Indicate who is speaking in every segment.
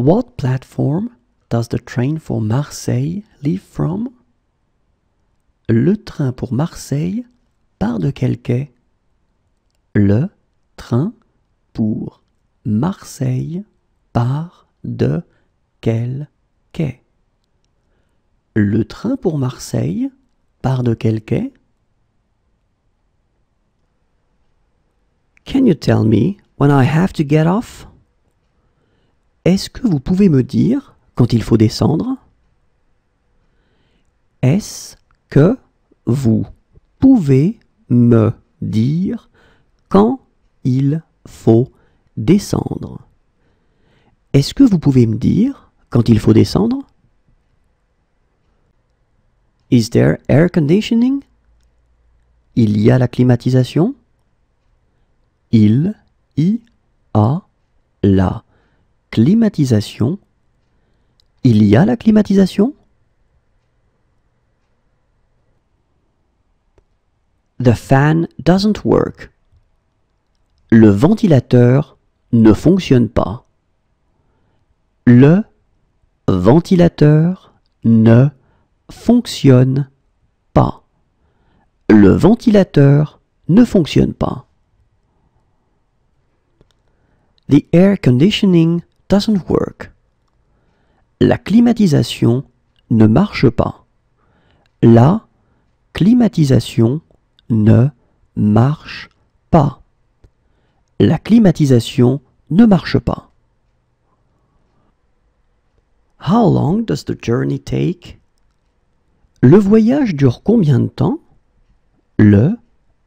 Speaker 1: What platform does the train for Marseille leave from? Le train pour Marseille part de quel quai? Le train pour Marseille part de quel quai? Le train pour Marseille part de quel quai? Can you tell me when I have to get off? Est-ce que vous pouvez me dire quand il faut descendre Est-ce que vous pouvez me dire quand il faut descendre Est-ce que vous pouvez me dire quand il faut descendre Is there air conditioning Il y a la climatisation Il y a la climatisation. Il y a la climatisation The fan doesn't work. Le ventilateur ne fonctionne pas. Le ventilateur ne fonctionne pas. Le ventilateur ne fonctionne pas. The air conditioning doesn't work. La climatisation ne marche pas. La climatisation ne marche pas. La climatisation ne marche pas. How long does the journey take? Le voyage dure combien de temps? Le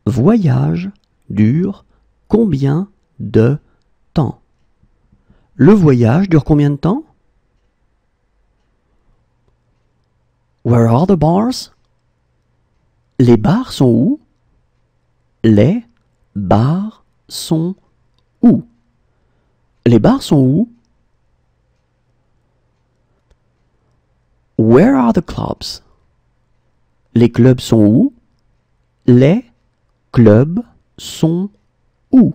Speaker 1: voyage dure combien de temps? Le voyage dure combien de temps Where are the bars Les bars sont où Les bars sont où Les bars sont où Where are the clubs Les clubs sont où Les clubs sont où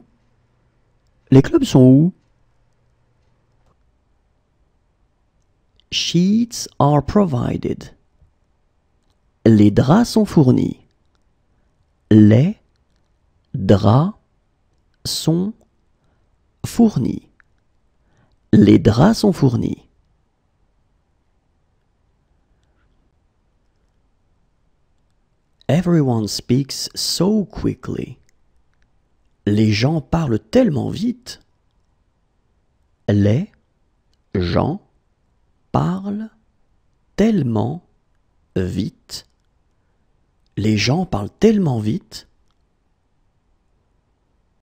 Speaker 1: Les clubs sont où Sheets are provided. Les draps sont fournis. Les draps sont fournis. Les draps sont fournis. Everyone speaks so quickly. Les gens parlent tellement vite. Les gens parle tellement vite, les gens parlent tellement vite